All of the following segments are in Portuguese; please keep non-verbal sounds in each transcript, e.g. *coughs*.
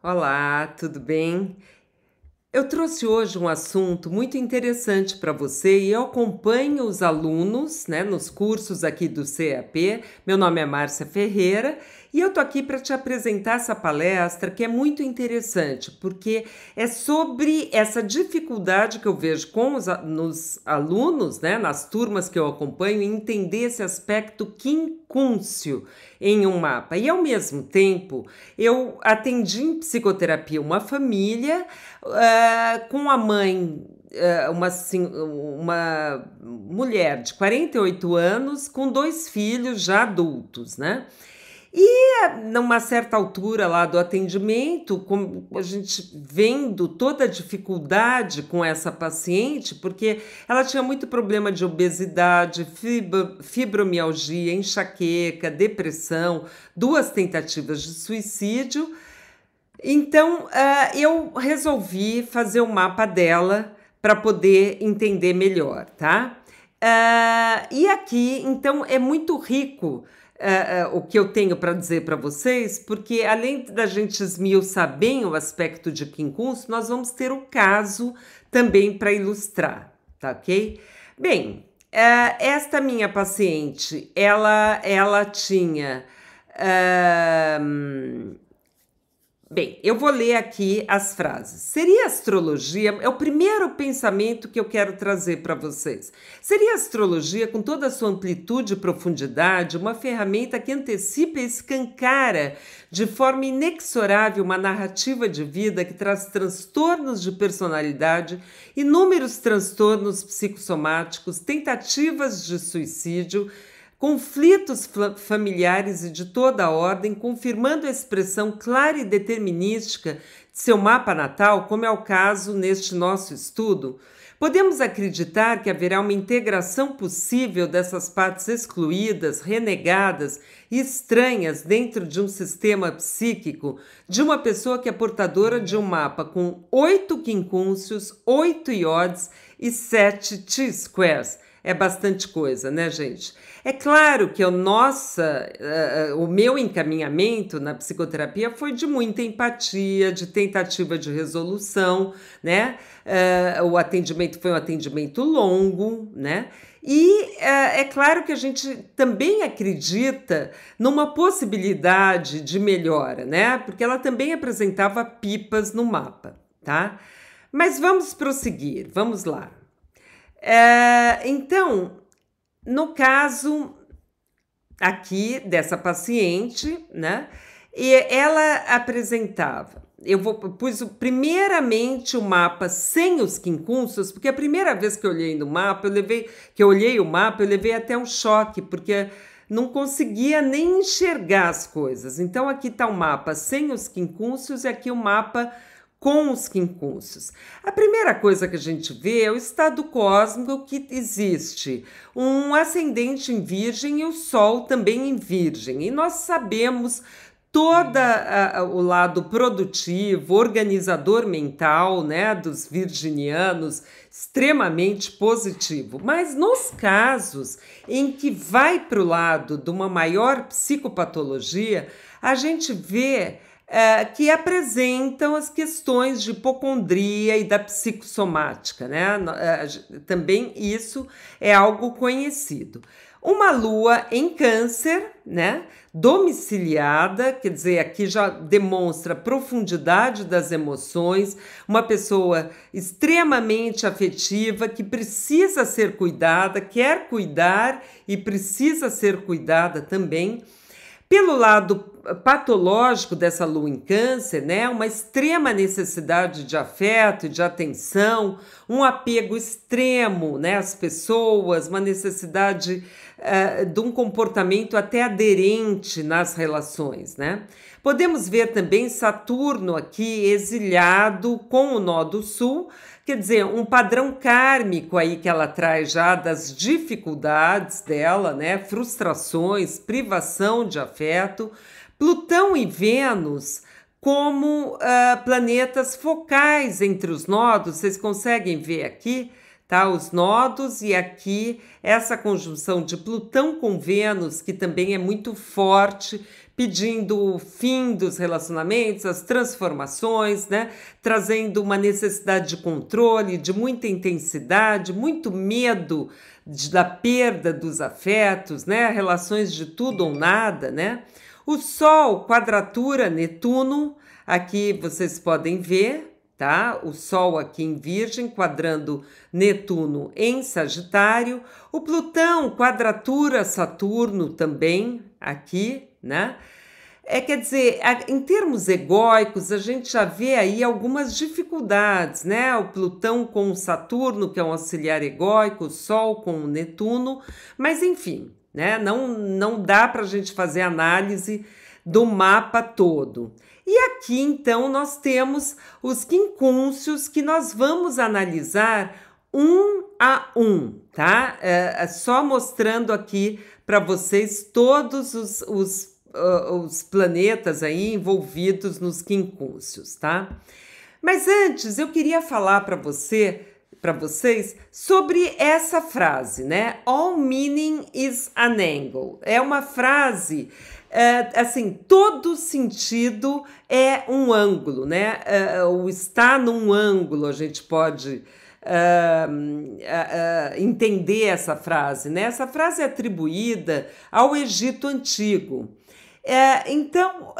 Olá, tudo bem? Eu trouxe hoje um assunto muito interessante para você e eu acompanho os alunos né, nos cursos aqui do CAP. Meu nome é Márcia Ferreira e eu tô aqui para te apresentar essa palestra que é muito interessante, porque é sobre essa dificuldade que eu vejo com os nos alunos, né, nas turmas que eu acompanho, entender esse aspecto quincúncio em um mapa. E ao mesmo tempo, eu atendi em psicoterapia uma família uh, com a mãe ah, uma, assim, uma mulher de 48 anos com dois filhos já adultos, né? E numa certa altura lá do atendimento, a gente vendo toda a dificuldade com essa paciente, porque ela tinha muito problema de obesidade, fibromialgia, enxaqueca, depressão, duas tentativas de suicídio. Então ah, eu resolvi fazer o um mapa dela para poder entender melhor, tá? Ah, e aqui, então, é muito rico uh, o que eu tenho para dizer para vocês, porque além da gente esmiuçar bem o aspecto de Kim nós vamos ter um caso também para ilustrar, tá ok? Bem, uh, esta minha paciente, ela, ela tinha. Bem, eu vou ler aqui as frases. Seria astrologia, é o primeiro pensamento que eu quero trazer para vocês. Seria astrologia, com toda a sua amplitude e profundidade, uma ferramenta que antecipa e escancara de forma inexorável uma narrativa de vida que traz transtornos de personalidade, inúmeros transtornos psicossomáticos, tentativas de suicídio conflitos familiares e de toda a ordem, confirmando a expressão clara e determinística de seu mapa natal, como é o caso neste nosso estudo, podemos acreditar que haverá uma integração possível dessas partes excluídas, renegadas e estranhas dentro de um sistema psíquico de uma pessoa que é portadora de um mapa com oito quincúncios, oito iodes e sete T-squares é bastante coisa, né, gente? É claro que o nossa, uh, o meu encaminhamento na psicoterapia foi de muita empatia, de tentativa de resolução, né? Uh, o atendimento foi um atendimento longo, né? E é, claro que a gente também acredita numa possibilidade de melhora, né? Porque ela também apresentava pipas no mapa, tá? Mas vamos prosseguir, vamos lá. É, então, no caso aqui dessa paciente, né? E ela apresentava. Eu vou pus primeiramente o mapa sem os quincunços, porque a primeira vez que eu olhei no mapa, eu levei que eu olhei o mapa, eu levei até um choque, porque não conseguia nem enxergar as coisas. Então aqui está o mapa sem os quincúncios e aqui o mapa com os quincúncios. A primeira coisa que a gente vê é o estado cósmico que existe, um ascendente em virgem e o sol também em virgem. E nós sabemos todo o lado produtivo, organizador mental, né, dos virginianos, extremamente positivo. Mas nos casos em que vai para o lado de uma maior psicopatologia, a gente vê é, que apresentam as questões de hipocondria e da psicossomática, né? É, também isso é algo conhecido. Uma lua em câncer, né? Domiciliada, quer dizer, aqui já demonstra a profundidade das emoções, uma pessoa extremamente afetiva que precisa ser cuidada, quer cuidar e precisa ser cuidada também. Pelo lado eh, patológico dessa lua em câncer, né, uma extrema necessidade de afeto e de atenção, um apego extremo né, às pessoas, uma necessidade uh, de um comportamento até aderente nas relações. Né? Podemos ver também Saturno aqui exilhado com o nó do sul, Quer dizer, um padrão kármico aí que ela traz já das dificuldades dela, né? Frustrações, privação de afeto. Plutão e Vênus como uh, planetas focais entre os nodos, vocês conseguem ver aqui, tá? Os nodos e aqui essa conjunção de Plutão com Vênus, que também é muito forte, pedindo o fim dos relacionamentos, as transformações, né? Trazendo uma necessidade de controle, de muita intensidade, muito medo de, da perda dos afetos, né? Relações de tudo ou nada, né? O Sol, quadratura Netuno, aqui vocês podem ver, tá? O Sol aqui em Virgem, quadrando Netuno em Sagitário, o Plutão, quadratura Saturno também aqui, né? É, quer dizer, em termos egóicos, a gente já vê aí algumas dificuldades, né? O Plutão com o Saturno, que é um auxiliar egóico, o Sol com o Netuno, mas enfim, né? Não, não dá para a gente fazer análise do mapa todo. E aqui, então, nós temos os quincúncios que nós vamos analisar um a um, tá? É, é só mostrando aqui para vocês todos os, os, uh, os planetas aí envolvidos nos quincúncios, tá? Mas antes eu queria falar para você, para vocês, sobre essa frase, né? All meaning is an angle. É uma frase é, assim, todo sentido é um ângulo, né? É, ou está num ângulo, a gente pode uh, entender essa frase. Né? Essa frase é atribuída ao Egito Antigo. É, então,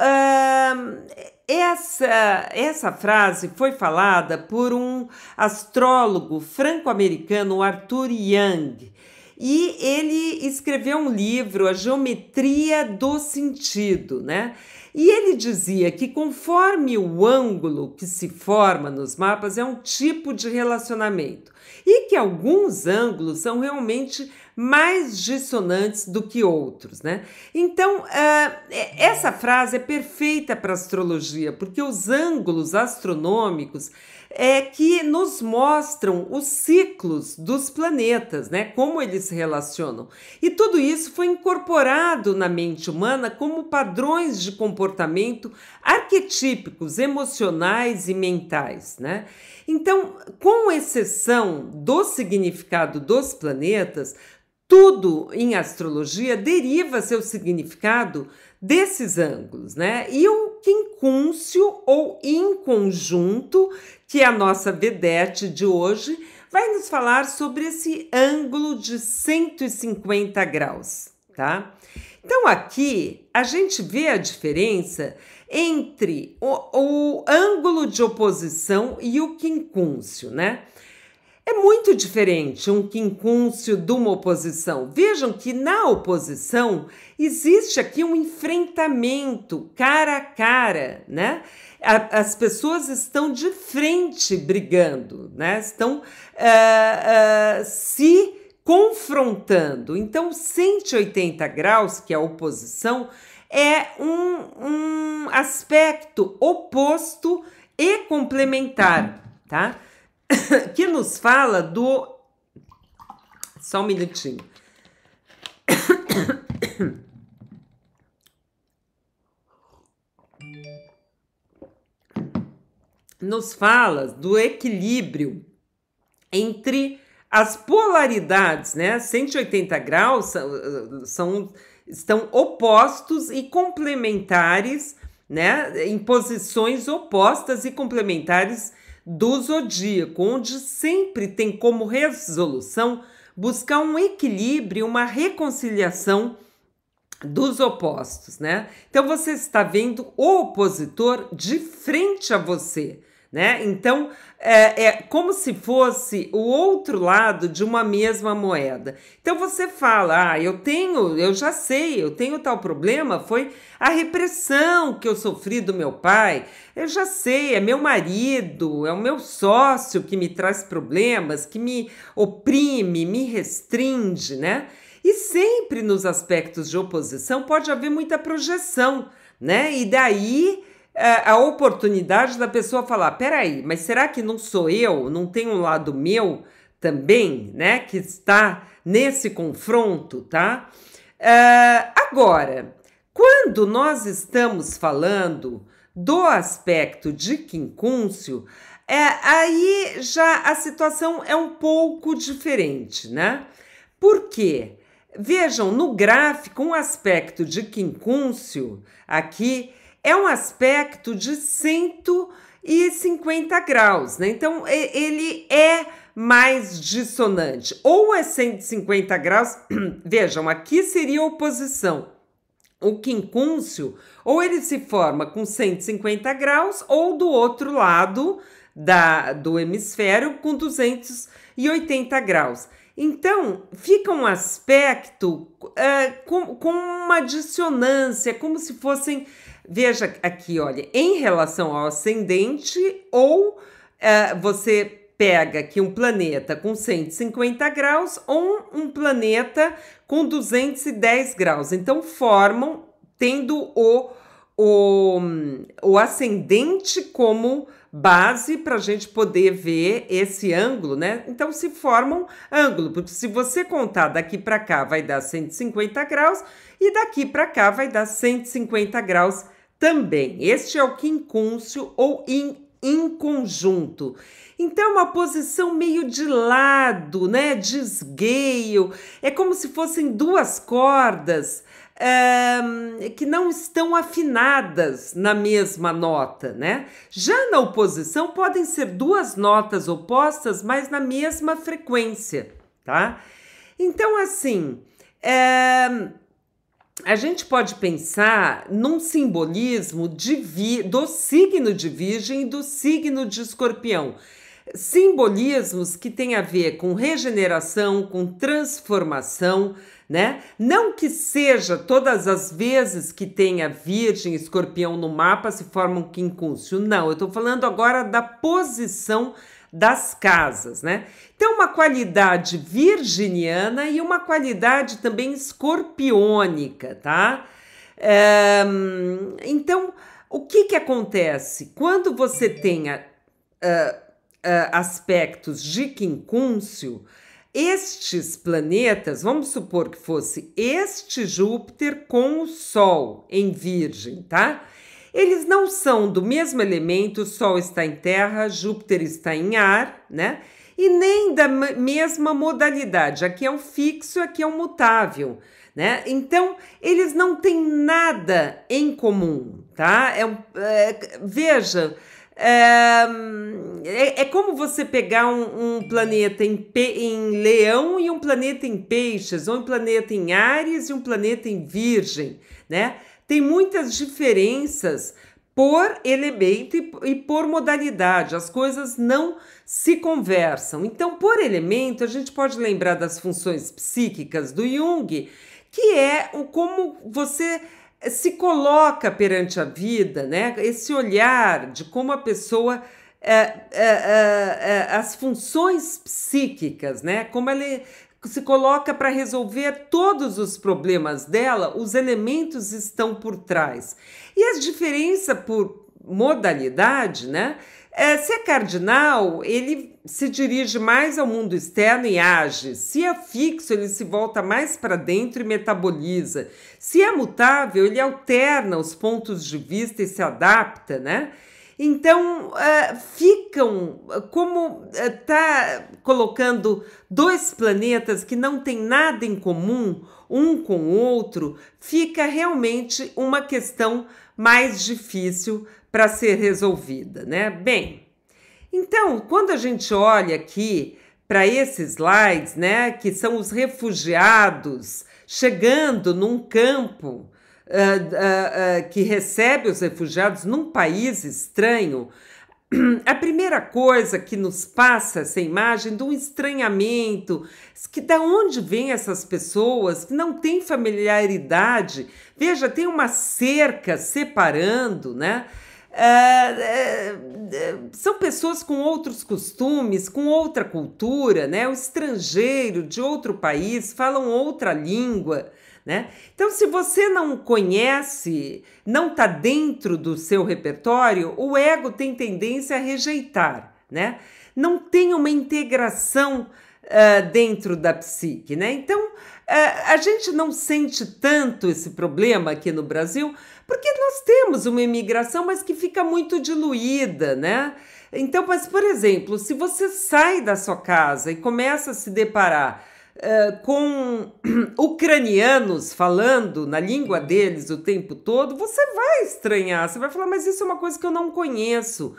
essa, essa frase foi falada por um astrólogo franco-americano, Arthur Young, e ele escreveu um livro, A Geometria do Sentido, né? E ele dizia que conforme o ângulo que se forma nos mapas é um tipo de relacionamento e que alguns ângulos são realmente mais dissonantes do que outros, né? Então, ah, é, essa frase é perfeita para astrologia, porque os ângulos astronômicos é que nos mostram os ciclos dos planetas, né? Como eles se relacionam. E tudo isso foi incorporado na mente humana como padrões de comportamento arquetípicos, emocionais e mentais, né? Então, com exceção do significado dos planetas, tudo em astrologia deriva seu significado desses ângulos, né? E o concúncio ou em conjunto, que é a nossa vedete de hoje, vai nos falar sobre esse ângulo de 150 graus, tá? Então aqui a gente vê a diferença entre o, o ângulo de oposição e o quincúncio, né? É muito diferente um quincúncio de uma oposição. Vejam que na oposição existe aqui um enfrentamento cara a cara, né? As pessoas estão de frente brigando, né? Estão uh, uh, se confrontando. Então, 180 graus, que é a oposição, é um, um aspecto oposto e complementar, tá? *coughs* que nos fala do. Só um minutinho. *coughs* Nos fala do equilíbrio entre as polaridades, né? 180 graus são, são estão opostos e complementares, né? Em posições opostas e complementares do zodíaco, onde sempre tem como resolução buscar um equilíbrio, uma reconciliação dos opostos, né? Então você está vendo o opositor de frente a você né? Então é, é como se fosse o outro lado de uma mesma moeda. Então você fala, ah, eu tenho, eu já sei, eu tenho tal problema, foi a repressão que eu sofri do meu pai. Eu já sei, é meu marido, é o meu sócio que me traz problemas, que me oprime, me restringe, né? E sempre nos aspectos de oposição pode haver muita projeção, né? E daí é, a oportunidade da pessoa falar: peraí, mas será que não sou eu? Não tem um lado meu também, né? Que está nesse confronto, tá? Uh, agora, quando nós estamos falando do aspecto de quincúncio, é, aí já a situação é um pouco diferente, né? Por quê? Vejam, no gráfico, um aspecto de quincúncio aqui é um aspecto de 150 graus, né? Então ele é mais dissonante. Ou é 150 graus, *clears throat* vejam, aqui seria oposição. O quincúncio, ou ele se forma com 150 graus, ou do outro lado da, do hemisfério com 280 graus. Então, fica um aspecto uh, com, com uma dissonância, como se fossem Veja aqui, olha, em relação ao ascendente, ou é, você pega que um planeta com 150 graus ou um planeta com 210 graus. Então, formam, tendo o, o, o ascendente como base para a gente poder ver esse ângulo, né? Então, se formam ângulo, porque se você contar daqui para cá vai dar 150 graus e daqui para cá vai dar 150 graus também. Este é o quincúncio ou in em conjunto. Então, é uma posição meio de lado, né? De esgueio. É como se fossem duas cordas um, que não estão afinadas na mesma nota, né? Já na oposição, podem ser duas notas opostas, mas na mesma frequência, tá? Então, assim. Um, a gente pode pensar num simbolismo de do signo de Virgem e do signo de Escorpião. Simbolismos que têm a ver com regeneração, com transformação, né? Não que seja todas as vezes que tenha Virgem, Escorpião no mapa se formam um quincúncio. Não, eu estou falando agora da posição das casas, né? Então, uma qualidade virginiana e uma qualidade também escorpiônica, tá? É, então, o que que acontece? Quando você tem a, a, a aspectos de quincúncio, estes planetas, vamos supor que fosse este Júpiter com o Sol em Virgem, tá? Eles não são do mesmo elemento, Sol está em terra, Júpiter está em ar, né? E nem da mesma modalidade. Aqui é um fixo, aqui é um mutável, né? Então, eles não têm nada em comum, tá? É, é veja, é, é, é, como você pegar um, um planeta em, pe, em, leão e um planeta em peixes, ou um planeta em Ares e um planeta em virgem, né? tem muitas diferenças por elemento e, por modalidade. As coisas não se conversam. Então, por elemento, a gente pode lembrar das funções psíquicas do Jung, que é o como você se coloca perante a vida, né? Esse olhar de como a pessoa é, é, é, as funções psíquicas, né? Como ela se coloca para resolver todos os problemas dela, os elementos estão por trás. E as diferença por modalidade, né? É, se é cardinal, ele se dirige mais ao mundo externo e age. Se é fixo, ele se volta mais para dentro e metaboliza. Se é mutável, ele alterna os pontos de vista e se adapta, né? Então, uh, ficam, eh, como está eh, uh, colocando dois planetas que não têm nada em comum um com o outro, fica realmente uma questão mais difícil para ser resolvida, né? Bem, então, quando a gente olha aqui para esses slides, né, que são os refugiados chegando num campo ah, ah, ah, que recebe os refugiados num país estranho, a primeira coisa que nos passa essa imagem do estranhamento, que da onde vêm essas pessoas que não têm familiaridade? Veja, tem uma cerca separando, né? são pessoas com outros costumes, com outra cultura, né? O estrangeiro de outro país, falam outra língua. Né? Então, se você não conhece, não está dentro do seu repertório, o ego tem tendência a rejeitar, né? Não tem uma integração uh, dentro da psique, né? Então, uh, a gente não sente tanto esse problema aqui no Brasil, porque nós temos uma imigração, mas que fica muito diluída, né? Então, mas, por exemplo, se você sai da sua casa e começa a se deparar eh, com *clears throat* ucranianos falando na língua deles o tempo todo, você vai estranhar, você vai falar, mas isso é uma coisa que eu não conheço.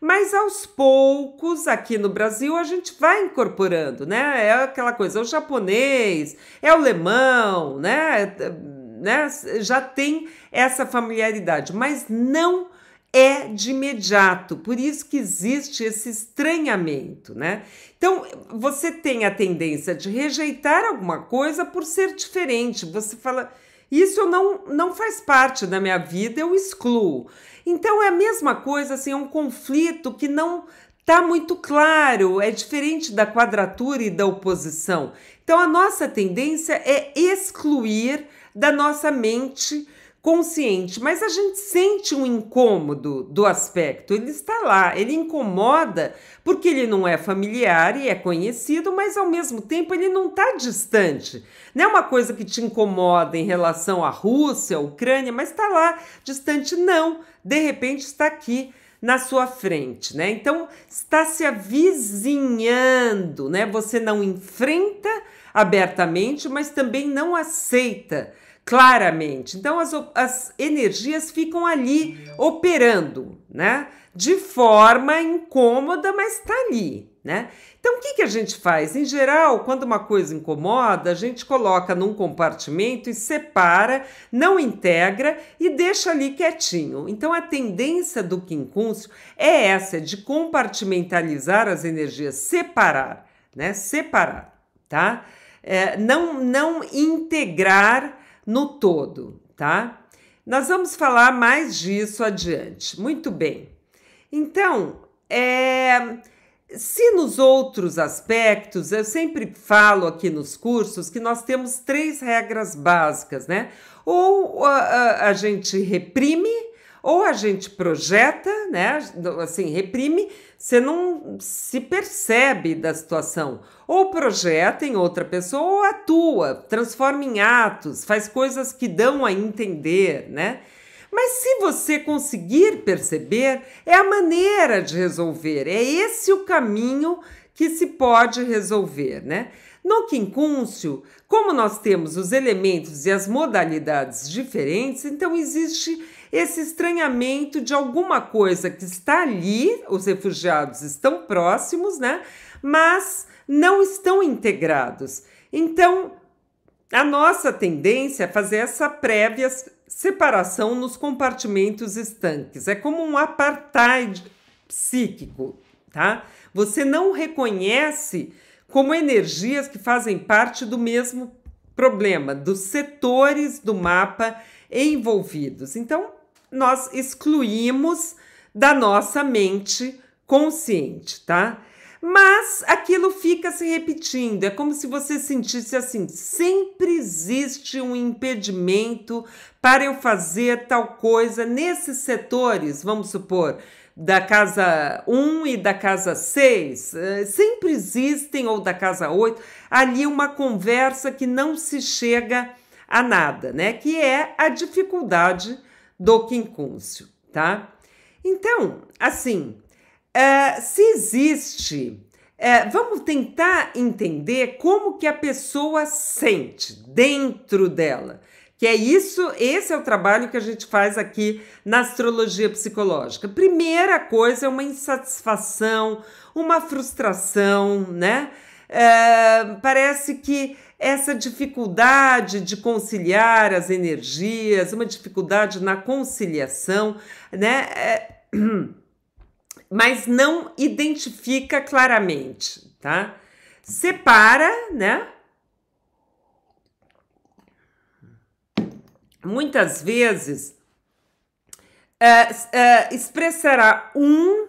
Mas aos poucos, aqui no Brasil, a gente vai incorporando, né? É aquela coisa, é o japonês, é o alemão, né? É, né? Já tem essa familiaridade, mas não é de imediato, por isso que existe esse estranhamento, né? Então, você tem a tendência de rejeitar alguma coisa por ser diferente. Você fala, isso não, não faz parte da minha vida, eu excluo. Então, é a mesma coisa, assim, é um conflito que não está muito claro, é diferente da quadratura e da oposição. Então, a nossa tendência é excluir da nossa mente consciente, mas a gente sente um incômodo do aspecto. Ele está lá, ele incomoda porque ele não é familiar e é conhecido, mas ao mesmo tempo ele não está distante. Não é uma coisa que te incomoda em relação à Rússia, à Ucrânia, mas está lá, distante não. De repente está aqui na sua frente, né? Então está se avizinhando, né? Você não enfrenta abertamente, mas também não aceita claramente. Então as, as energias ficam ali operando, né? De forma incômoda, mas está ali, né? Então o que, que a gente faz? Em geral, quando uma coisa incomoda, a gente coloca num compartimento e separa, não integra e deixa ali quietinho. Então a tendência do quincúncio é essa, é de compartimentalizar as energias, separar, né? Separar, tá? É, não, não integrar no todo, tá? Nós vamos falar mais disso adiante. Muito bem. Então, é, se nos outros aspectos, eu sempre falo aqui nos cursos que nós temos três regras básicas, né? Ou a, ah, a, ah, a gente reprime ou a gente projeta, né? Assim, reprime, você não se percebe da situação. Ou projeta em outra pessoa, ou atua, transforma em atos, faz coisas que dão a entender, né? Mas se você conseguir perceber, é a maneira de resolver, é esse o caminho que se pode resolver, né? No quincúncio, como nós temos os elementos e as modalidades diferentes, então existe esse estranhamento de alguma coisa que está ali, os refugiados estão próximos, né? Mas não estão integrados. Então, a nossa tendência é fazer essa prévia separação nos compartimentos estanques. É como um apartheid psíquico, tá? Você não reconhece como energias que fazem parte do mesmo problema, dos setores do mapa envolvidos. Então, nós excluímos da nossa mente consciente, tá? Mas aquilo fica se repetindo, é como se você sentisse assim: sempre existe um impedimento para eu fazer tal coisa nesses setores, vamos supor, da casa 1 e da casa 6, eh, sempre existem, ou da casa 8, ali uma conversa que não se chega a nada, né? Que é a dificuldade do quincúncio, tá? Então, assim, uh, se existe, uh, vamos tentar entender como que a pessoa sente dentro dela. Que é isso, esse é o trabalho que a gente faz aqui na astrologia psicológica. Primeira coisa é uma insatisfação, uma frustração, né? Uh, parece que essa dificuldade de conciliar as energias, uma dificuldade na conciliação, né? É, *clears throat* mas não identifica claramente, tá? Separa, né? Muitas vezes é, é, expressará um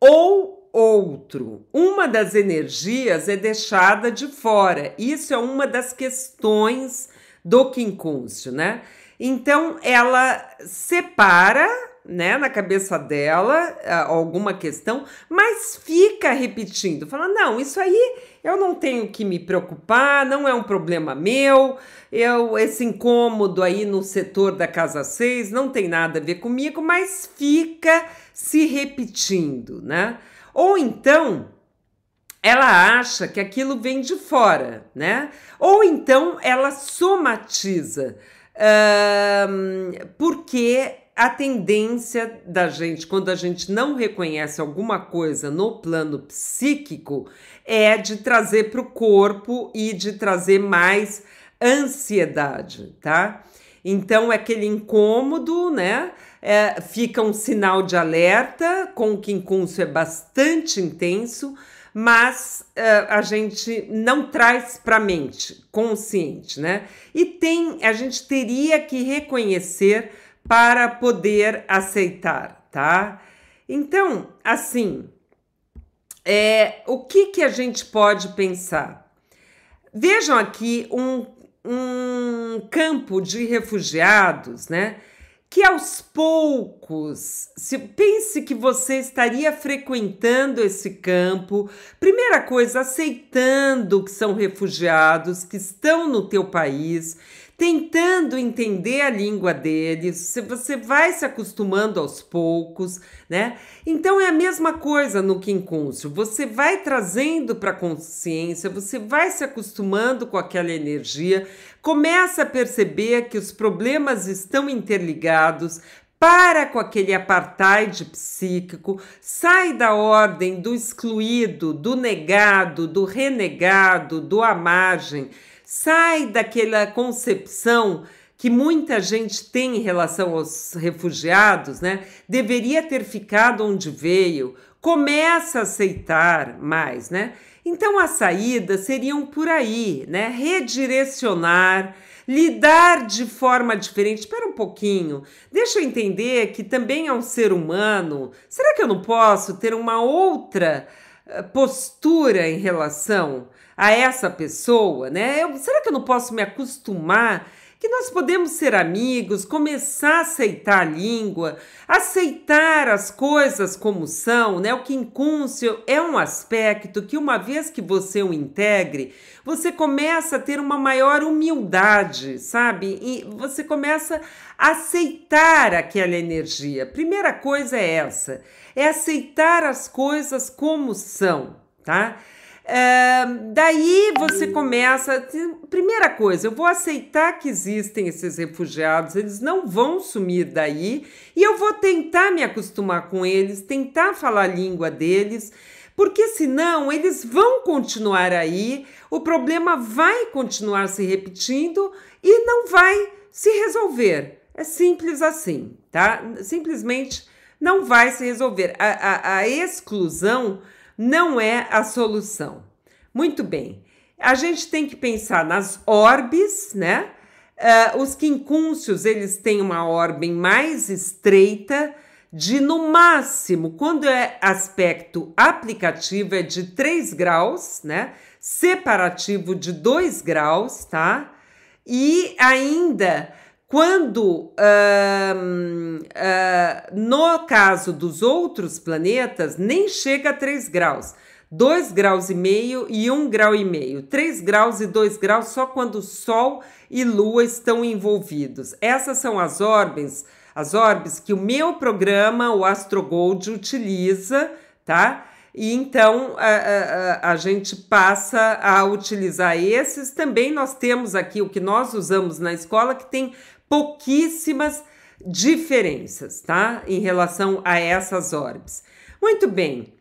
ou outro. Uma das energias é deixada de fora. Isso é uma das questões do quincúncio, né? Então ela separa, né, na cabeça dela ah, alguma questão, mas fica repetindo, fala: "Não, isso aí eu não tenho que me preocupar, não é um problema meu. Eu esse incômodo aí no setor da casa 6 não tem nada a ver comigo, mas fica se repetindo, né? Ou então ela acha que aquilo vem de fora, né? Ou então ela somatiza, hum, porque a tendência da gente, quando a gente não reconhece alguma coisa no plano psíquico, é de trazer para o corpo e de trazer mais ansiedade, tá? Então, é aquele incômodo, né? É, fica um sinal de alerta, com que incômodo é bastante intenso, mas é, a gente não traz para a mente consciente, né? E tem, a gente teria que reconhecer para poder aceitar, tá? Então, assim, é, o que, que a gente pode pensar? Vejam aqui um um campo de refugiados, né? Que aos poucos, se pense que você estaria frequentando esse campo, primeira coisa, aceitando que são refugiados, que estão no teu país, tentando entender a língua deles, você vai se acostumando aos poucos, né? Então é a mesma coisa no quincúncio, você vai trazendo para a consciência, você vai se acostumando com aquela energia, começa a perceber que os problemas estão interligados, para com aquele apartheid psíquico, sai da ordem do excluído, do negado, do renegado, do à margem. Sai daquela concepção que muita gente tem em relação aos refugiados, né? Deveria ter ficado onde veio. Começa a aceitar mais, né? Então a saída seriam por aí, né? Redirecionar, lidar de forma diferente. Espera um pouquinho. Deixa eu entender que também é um ser humano. Será que eu não posso ter uma outra eh, postura em relação a essa pessoa, né? Eu, será que eu não posso me acostumar? Que nós podemos ser amigos, começar a aceitar a língua, aceitar as coisas como são, né? O quincúncio é um aspecto que, uma vez que você o integre, você começa a ter uma maior humildade, sabe? E você começa a aceitar aquela energia. Primeira coisa é essa: é aceitar as coisas como são, tá? É, daí você começa. Primeira coisa, eu vou aceitar que existem esses refugiados, eles não vão sumir daí, e eu vou tentar me acostumar com eles, tentar falar a língua deles, porque senão eles vão continuar aí, o problema vai continuar se repetindo e não vai se resolver. É simples assim, tá? Simplesmente não vai se resolver. A, a, a exclusão não é a solução. Muito bem, a gente tem que pensar nas orbes, né? Uh, os quincúncios, eles têm uma ordem mais estreita, de no máximo, quando é aspecto aplicativo, é de 3 graus, né? Separativo de 2 graus, tá? E ainda quando, no caso dos outros planetas, nem chega a 3 graus. 2 graus e meio e 1 um grau e meio. 3 graus e 2 graus só quando Sol e Lua estão envolvidos. Essas são as orbes, as orbes que o meu programa, o AstroGold, utiliza, tá? E então a, a, a, gente passa a utilizar esses. Também nós temos aqui o que nós usamos na escola, que tem pouquíssimas diferenças, tá? Em relação a essas orbes. Muito bem.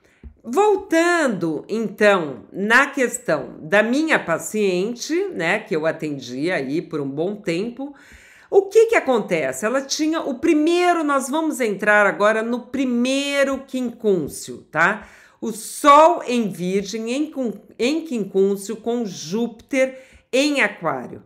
Voltando então na questão da minha paciente, né, que eu atendi aí por um bom tempo, o que que acontece? Ela tinha o primeiro, nós vamos entrar agora no primeiro quincúncio, tá? O Sol em Virgem, em, em quincúncio com Júpiter em Aquário.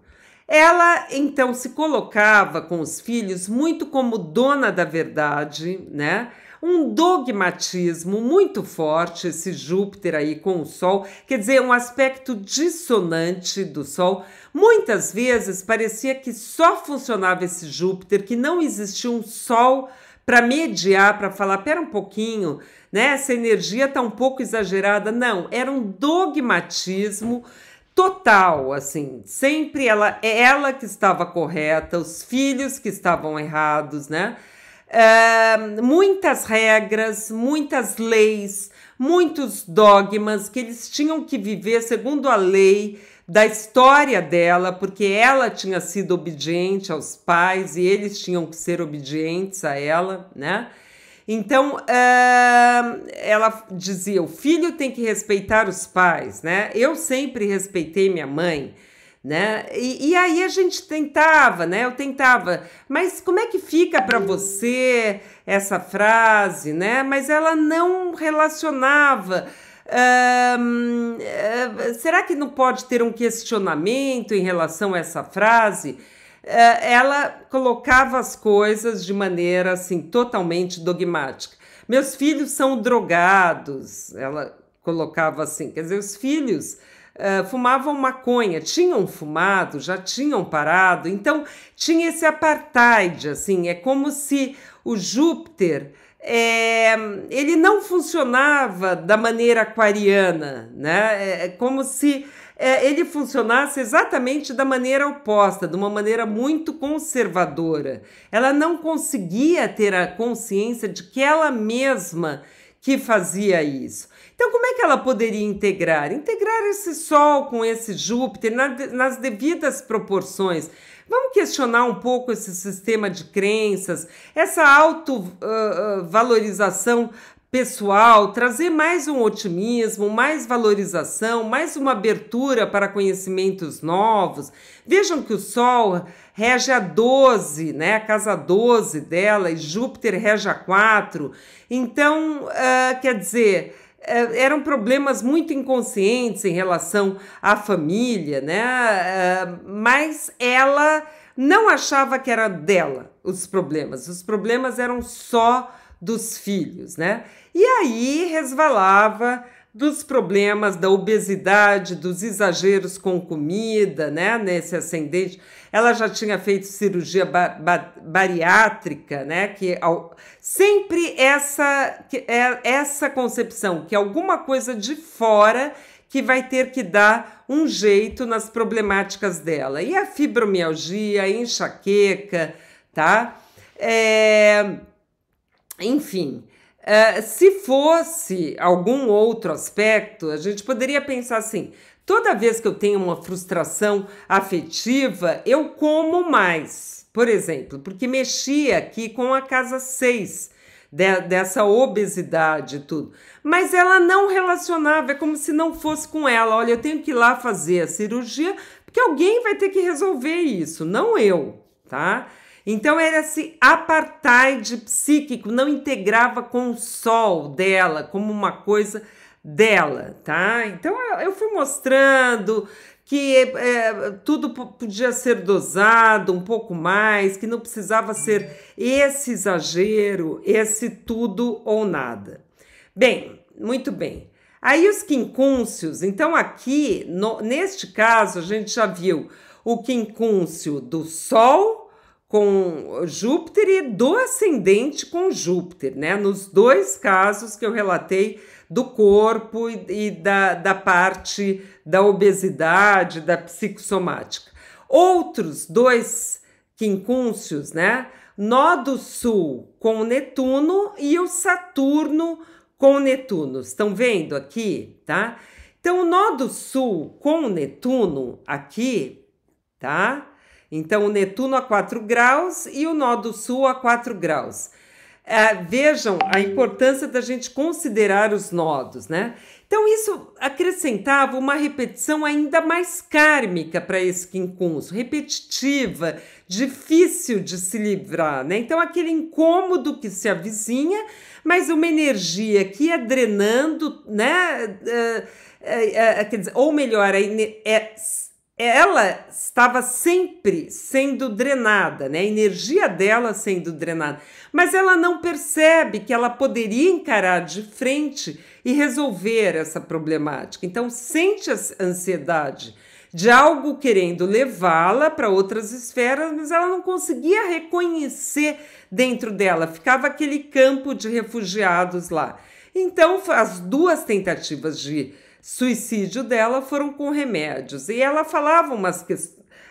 Ela então se colocava com os filhos muito como dona da verdade, né? um dogmatismo muito forte, esse Júpiter aí com o Sol, quer dizer, um aspecto dissonante do Sol. Muitas vezes parecia que só funcionava esse Júpiter, que não existia um Sol para mediar, para falar, pera um pouquinho, né? Essa energia tá um pouco exagerada. Não, era um dogmatismo total, assim, sempre ela é ela que estava correta, os filhos que estavam errados, né? É, muitas regras, muitas leis, muitos dogmas que eles tinham que viver segundo a lei da história dela, porque ela tinha sido obediente aos pais e eles tinham que ser obedientes a ela, né? Então, uh, ela dizia: o filho tem que respeitar os pais, né? Eu sempre respeitei minha mãe, né? E, e aí a gente tentava, né? Eu tentava, mas como é que fica para você essa frase, né? Mas ela não relacionava. Uh, será que não pode ter um questionamento em relação a essa frase? É, ela colocava as coisas de maneira assim totalmente dogmática. Meus filhos são drogados, ela colocava assim, quer dizer, os filhos é, fumavam maconha, tinham fumado, já tinham parado, então tinha esse apartheid, assim, é como se o Júpiter é, ele não funcionava da maneira aquariana, né? É, é como se é, ele funcionasse exatamente da maneira oposta, de uma maneira muito conservadora. Ela não conseguia ter a consciência de que ela mesma que fazia isso. Então, como é que ela poderia integrar? Integrar esse Sol com esse Júpiter na, nas devidas proporções. Vamos questionar um pouco esse sistema de crenças, essa autovalorização ah, ah, uh, pessoal, trazer mais um otimismo, mais valorização, mais uma abertura para conhecimentos novos. Vejam que o Sol rege a 12, né? A casa 12 dela, e Júpiter rege a 4. Então, uh, quer dizer eh, eram problemas muito inconscientes em relação à família, né? Ah, mas ela não achava que era dela os problemas, os problemas eram só dos filhos, né? e aí resvalava dos problemas da obesidade, dos exageros com comida, né? Nesse ascendente. Ela já tinha feito cirurgia ba ba bariátrica, né? Que ao... sempre essa, que é essa concepção que alguma coisa de fora que vai ter que dar um jeito nas problemáticas dela. E a fibromialgia, a enxaqueca, tá? É... Enfim. Uh, se fosse algum outro aspecto, a gente poderia pensar assim: toda vez que eu tenho uma frustração afetiva, eu como mais. Por exemplo, porque mexia aqui com a casa 6 de, dessa obesidade e tudo. Mas ela não relacionava, é como se não fosse com ela. Olha, eu tenho que ir lá fazer a cirurgia, porque alguém vai ter que resolver isso, não eu, tá? Então era esse apartheid psíquico, não integrava com o sol dela, como uma coisa dela, tá? Então eu fui mostrando que é, é tudo podia ser dosado um pouco mais, que não precisava ser esse exagero, esse tudo ou nada. Bem, muito bem. Aí os quincúncios, então aqui, no, neste caso, a gente já viu o quincúncio do Sol, com Júpiter e do ascendente com Júpiter, né? Nos dois casos que eu relatei do corpo e, e da, da parte da obesidade, da psicossomática. Outros dois quincúncios, né? Nó do Sul com Netuno e o Saturno com Netuno. Estão vendo aqui, tá? Então, o nó do Sul com Netuno aqui, tá? Então, o Netuno a 4 graus e o nó do Sul a 4 graus. É, vejam a importância da gente considerar os nodos, né? Então, isso acrescentava uma repetição ainda mais kármica para esse quincunso, repetitiva, difícil de se livrar, né? Então, aquele incômodo que se avizinha, mas uma energia que ia drenando, né? É, é, quer dizer, ou melhor, é ela estava sempre sendo drenada, né? A energia dela sendo drenada. Mas ela não percebe que ela poderia encarar de frente e resolver essa problemática. Então, sente a ansiedade de algo querendo levá-la para outras esferas, mas ela não conseguia reconhecer dentro dela, ficava aquele campo de refugiados lá. Então, as duas tentativas de suicídio dela foram com remédios. E ela falava umas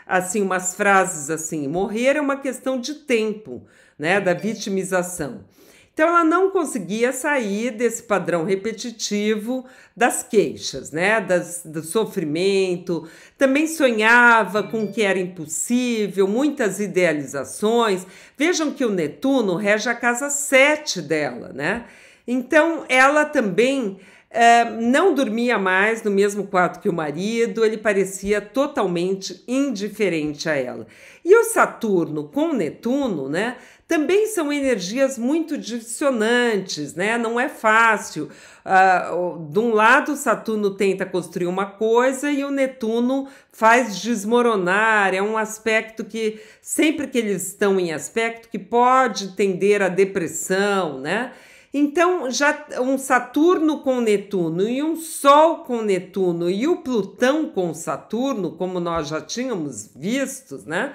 assim, umas frases assim: morrer é uma questão de tempo, né, da vitimização. Então ela não conseguia sair desse padrão repetitivo das queixas, né? Das, do sofrimento. Também sonhava com o que era impossível, muitas idealizações. Vejam que o Netuno rege a casa 7 dela, né? Então ela também eh, não dormia mais no mesmo quarto que o marido, ele parecia totalmente indiferente a ela. E o Saturno com Netuno, né? Também são energias muito dissonantes, né? Não é fácil. Uh, de um lado, Saturno tenta construir uma coisa e o Netuno faz desmoronar. É um aspecto que, sempre que eles estão em aspecto, que pode tender à depressão, né? Então, já um Saturno com Netuno e um Sol com Netuno e o Plutão com Saturno, como nós já tínhamos visto, né?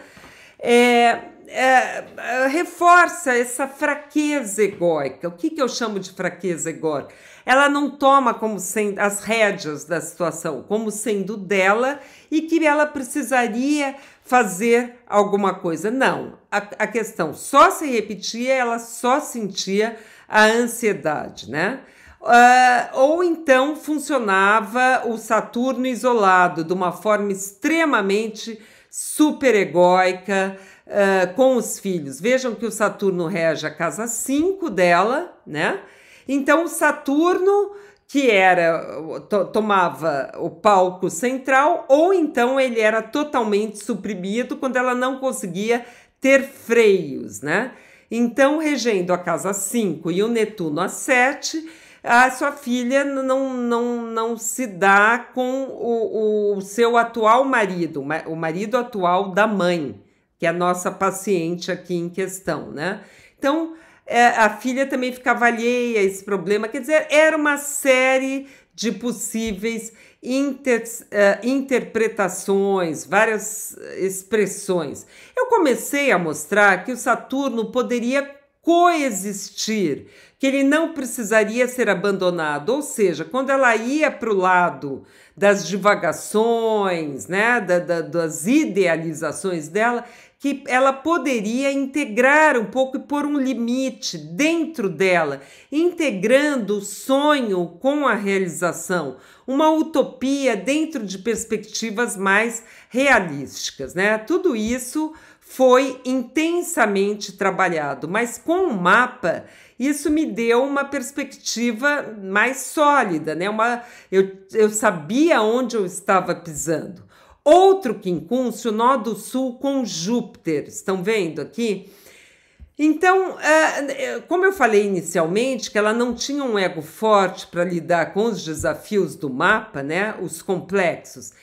É, é, é, reforça essa fraqueza egóica. O que, que eu chamo de fraqueza egóica? Ela não toma como sendo as rédeas da situação, como sendo dela e que ela precisaria fazer alguma coisa. Não, a, a questão só se repetia, ela só sentia a ansiedade, né? Uh, ou então funcionava o Saturno isolado de uma forma extremamente super uh, ah, com os filhos. Vejam que o Saturno rege a casa 5 dela, né? Então o Saturno que era to, tomava o palco central ou então ele era totalmente suprimido quando ela não conseguia ter freios, né? Então, regendo a casa 5 e o Netuno a 7, a sua filha não, não, não se dá com o, o seu atual marido, o marido atual da mãe, que é a nossa paciente aqui em questão, né? Então, é, a filha também ficava alheia a esse problema. Quer dizer, era uma série de possíveis inter, uh, interpretações, várias expressões. Eu comecei a mostrar que o Saturno poderia coexistir, que ele não precisaria ser abandonado, ou seja, quando ela ia para o lado das divagações, né, da, da, das idealizações dela, que ela poderia integrar um pouco e pôr um limite dentro dela, integrando o sonho com a realização, uma utopia dentro de perspectivas mais realísticas, né? Tudo isso foi intensamente trabalhado, mas com o mapa isso me deu uma perspectiva mais sólida, né? Uma, eu, eu sabia onde eu estava pisando. Outro quincúncio, nó do sul com Júpiter, estão vendo aqui? Então, é, é, como eu falei inicialmente, que ela não tinha um ego forte para lidar com os desafios do mapa, né? Os complexos.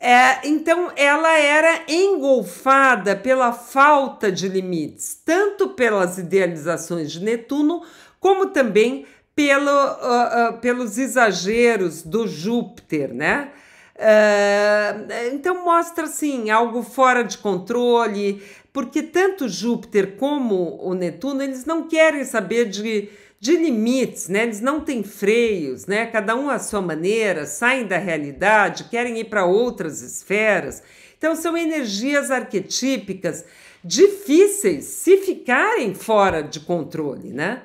É, então, ela era engolfada pela falta de limites, tanto pelas idealizações de Netuno, como também pelo, uh, uh, pelos exageros do Júpiter, né? Ah, então mostra assim algo fora de controle, porque tanto Júpiter como o Netuno eles não querem saber de, de limites, né? Eles não têm freios, né? Cada um à sua maneira, saem da realidade, querem ir para outras esferas. Então são energias arquetípicas difíceis se ficarem fora de controle, né?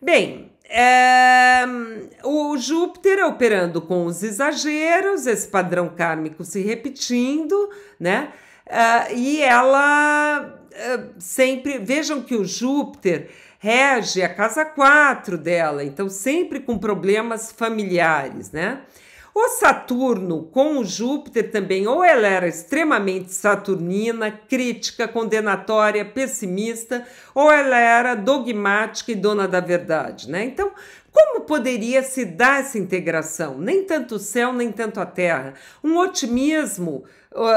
Bem, é, o Júpiter operando com os exageros, esse padrão kármico se repetindo, né? Ah, e ela ah, sempre. Vejam que o Júpiter rege a casa 4 dela, então sempre com problemas familiares, né? O Saturno com o Júpiter também, ou ela era extremamente saturnina, crítica, condenatória, pessimista, ou ela era dogmática e dona da verdade, né? Então, como poderia se dar essa integração? Nem tanto o céu, nem tanto a terra. Um otimismo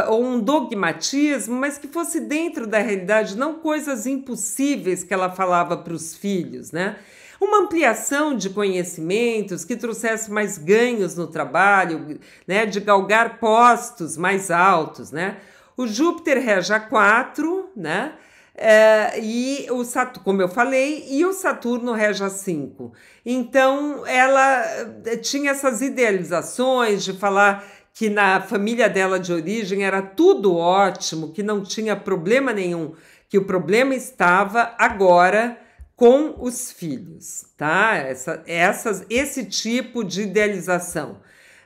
ou um dogmatismo, mas que fosse dentro da realidade, não coisas impossíveis que ela falava para os filhos, né? uma ampliação de conhecimentos que trouxesse mais ganhos no trabalho, né, de galgar postos mais altos, né? O Júpiter rege a 4, né? É, e o Saturno, como eu falei, e o Saturno rege a 5. Então, ela eh, tinha essas idealizações de falar que na família dela de origem era tudo ótimo, que não tinha problema nenhum, que o problema estava agora com os filhos, tá? Essa, essas, esse tipo de idealização.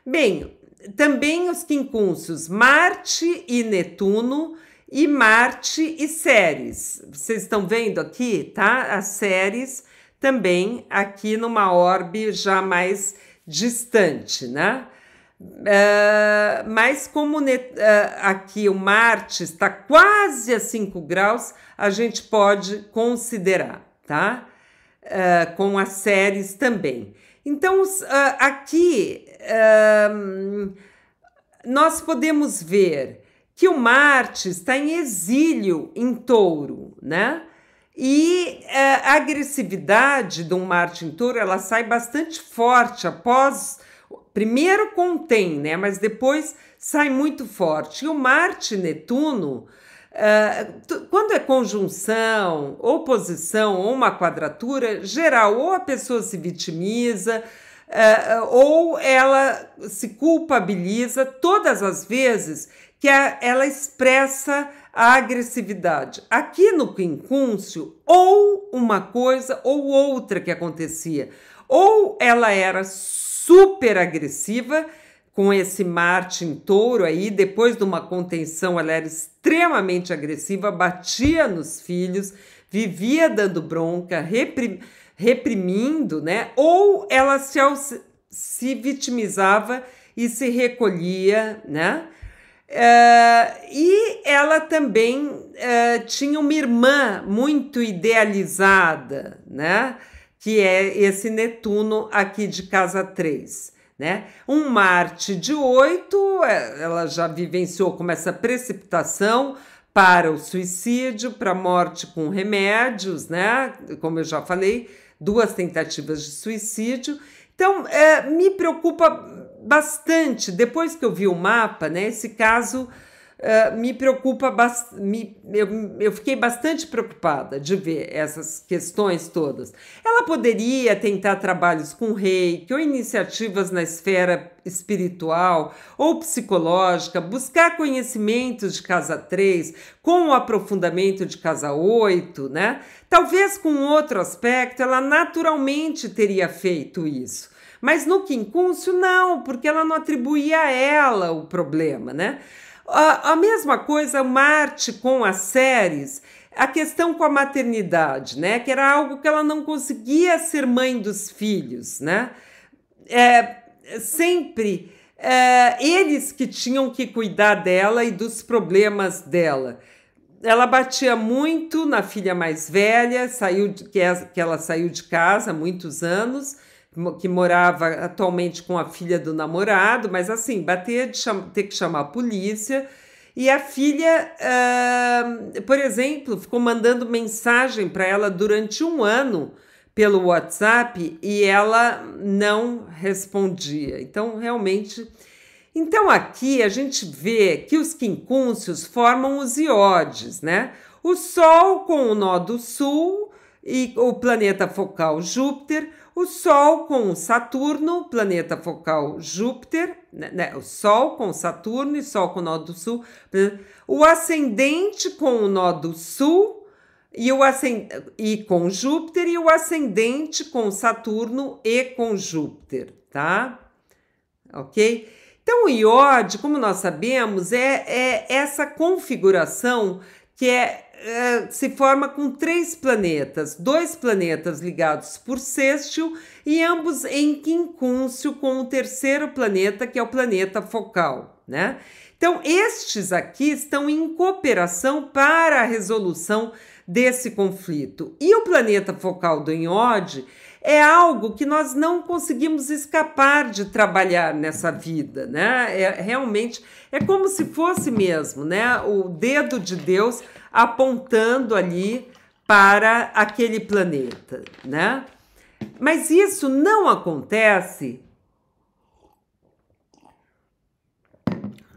Bem, também os quincúncios Marte e Netuno e Marte e Ceres. Vocês estão vendo aqui, tá? As Ceres também aqui numa orbe já mais distante, né? Uh, mas como uh, aqui o Marte está quase a 5 graus, a gente pode considerar tá? Uh, com as séries também. Então, uh, aqui uh, nós podemos ver que o Marte está em exílio em touro, né? E a agressividade do Marte em touro ela sai bastante forte após. Primeiro contém, né? Mas depois sai muito forte. E o Marte Netuno ah, quando é conjunção, oposição ou uma quadratura, geral, ou a pessoa se vitimiza, uh, ou ela se culpabiliza todas as vezes que a, ela expressa a agressividade. Aqui no quincúncio, ou uma coisa ou outra que acontecia. Ou ela era super agressiva com esse Marte em Touro aí, depois de uma contenção, ela era extremamente agressiva, batia nos filhos, vivia dando bronca, reprim, reprimindo, né? Ou ela se, se vitimizava e se recolhia, né? Uh, e ela também uh, tinha uma irmã muito idealizada, né? Que é esse Netuno aqui de casa 3 né? Um Marte de 8, é, ela já vivenciou como essa precipitação para o suicídio, para a morte com remédios, né? Como eu já falei, duas tentativas de suicídio. Então, é, me preocupa bastante, depois que eu vi o mapa, né? Esse caso ah, me preocupa me, eu, eu fiquei bastante preocupada de ver essas questões todas. Ela poderia tentar trabalhos com reiki ou iniciativas na esfera espiritual ou psicológica, buscar conhecimentos de casa 3 com o aprofundamento de casa 8, né? Talvez com outro aspecto ela naturalmente teria feito isso. Mas no quincúncio, não, porque ela não atribuía a ela o problema, né? A, a mesma coisa Marte com as séries a questão com a maternidade, né? Que era algo que ela não conseguia ser mãe dos filhos, né? É, sempre é, eles que tinham que cuidar dela e dos problemas dela. Ela batia muito na filha mais velha, saiu de, que é, ela saiu de casa há muitos anos que morava atualmente com a filha do namorado, mas assim, bater de ter que chamar a polícia. E a filha, uh, por exemplo, ficou mandando mensagem para ela durante um ano pelo WhatsApp e ela não respondia. Então, realmente. Então, aqui a gente vê que os quincúncios formam os iodes, né? O Sol com o nó do Sul e o planeta focal Júpiter o Sol com Saturno, planeta focal Júpiter, né, né o Sol com Saturno e Sol com o nó do Sul, né, o ascendente com o nó do Sul e, o ascend... e com Júpiter e o ascendente com Saturno e com Júpiter, tá? Ok? Então, o iode, como nós sabemos, é, é essa configuração que é, eh, se forma com três planetas, dois planetas ligados por sextil e ambos em quincúncio com o terceiro planeta, que é o planeta focal, né? Então, estes aqui estão em cooperação para a resolução desse conflito. E o planeta focal do Iode é algo que nós não conseguimos escapar de trabalhar nessa vida, né? É, realmente é como se fosse mesmo, né? O dedo de Deus apontando ali para aquele planeta, né? Mas isso não acontece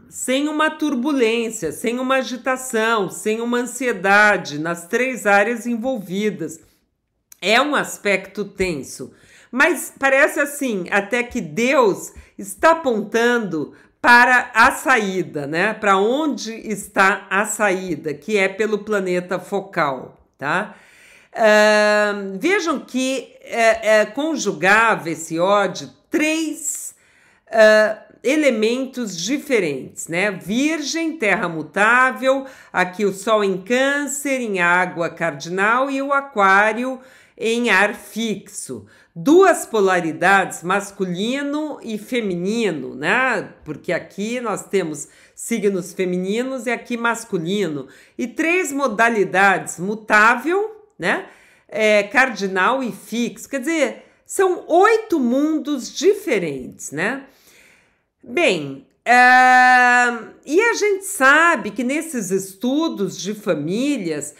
sem uma turbulência, sem uma agitação, sem uma ansiedade nas três áreas envolvidas é um aspecto tenso, mas parece assim até que Deus está apontando para a saída, né? Para onde está a saída, que é pelo planeta focal, tá? Uh, vejam que é, é, conjugava esse ódio três uh, elementos diferentes, né? Virgem, terra mutável, aqui o Sol em Câncer, em Água Cardinal e o Aquário em ar fixo. Duas polaridades, masculino e feminino, né? Porque aqui nós temos signos femininos e aqui masculino. E três modalidades: mutável, né? É, cardinal e fixo. Quer dizer, são oito mundos diferentes, né? Bem, é... e a gente sabe que nesses estudos de famílias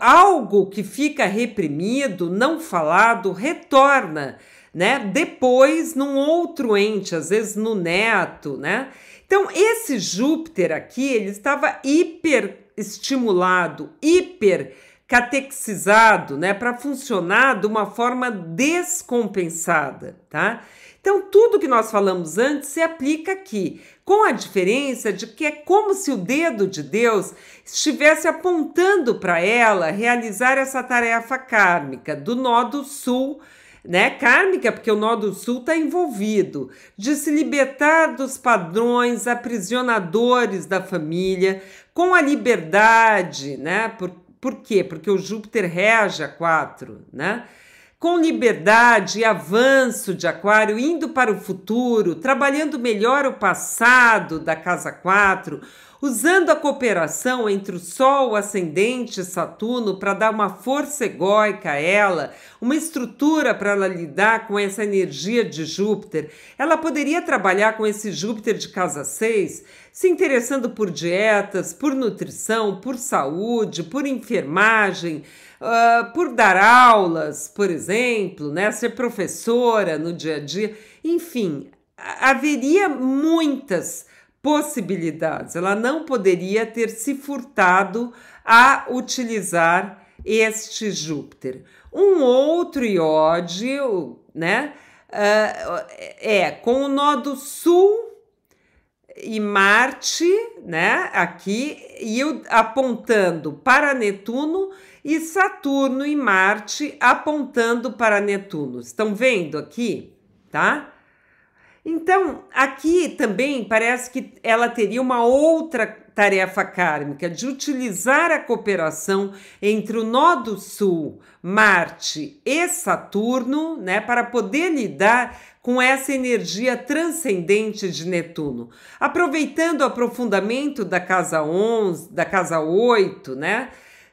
algo que fica reprimido, não falado, retorna, né? Depois num outro ente, às vezes no neto, né? Então, esse Júpiter aqui, ele estava hiper estimulado, hiper catexizado, né, para funcionar de uma forma descompensada, tá? Então, tudo que nós falamos antes se aplica aqui, com a diferença de que é como se o dedo de Deus estivesse apontando para ela realizar essa tarefa kármica do nó do sul né, kármica, porque o nó do sul está envolvido, de se libertar dos padrões aprisionadores da família, com a liberdade, né? Por, por quê? Porque o Júpiter rege a quatro, né? com liberdade e avanço de Aquário, indo para o futuro, trabalhando melhor o passado da casa 4, usando a cooperação entre o Sol, o Ascendente e Saturno para dar uma força egóica a ela, uma estrutura para ela lidar com essa energia de Júpiter. Ela poderia trabalhar com esse Júpiter de casa 6, se interessando por dietas, por nutrição, por saúde, por enfermagem ah, por dar aulas, por exemplo, né? ser professora no dia a dia. Enfim, haveria muitas possibilidades. Ela não poderia ter se furtado a utilizar este Júpiter. Um outro iode, né, ah, é com o nó do sul e Marte, né, aqui, e eu apontando para Netuno e Saturno e Marte apontando para Netuno. Estão vendo aqui, tá? Então, aqui também parece que ela teria uma outra tarefa kármica de utilizar a cooperação entre o nó do sul, Marte e Saturno, né, para poder lidar com essa energia transcendente de Netuno, aproveitando o aprofundamento da casa 11, da casa 8, né?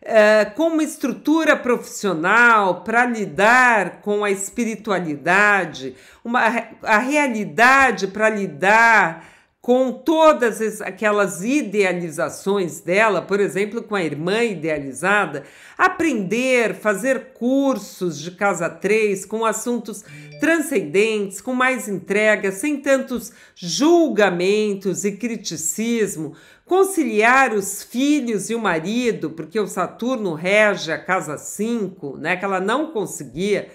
Eh, com uma estrutura profissional para lidar com a espiritualidade, uma, a realidade para lidar com todas aquelas idealizações dela, por exemplo, com a irmã idealizada, aprender, fazer cursos de casa três com assuntos transcendentes, com mais entrega, sem tantos julgamentos e criticismo, conciliar os filhos e o marido, porque o Saturno rege a casa cinco, né, que ela não conseguia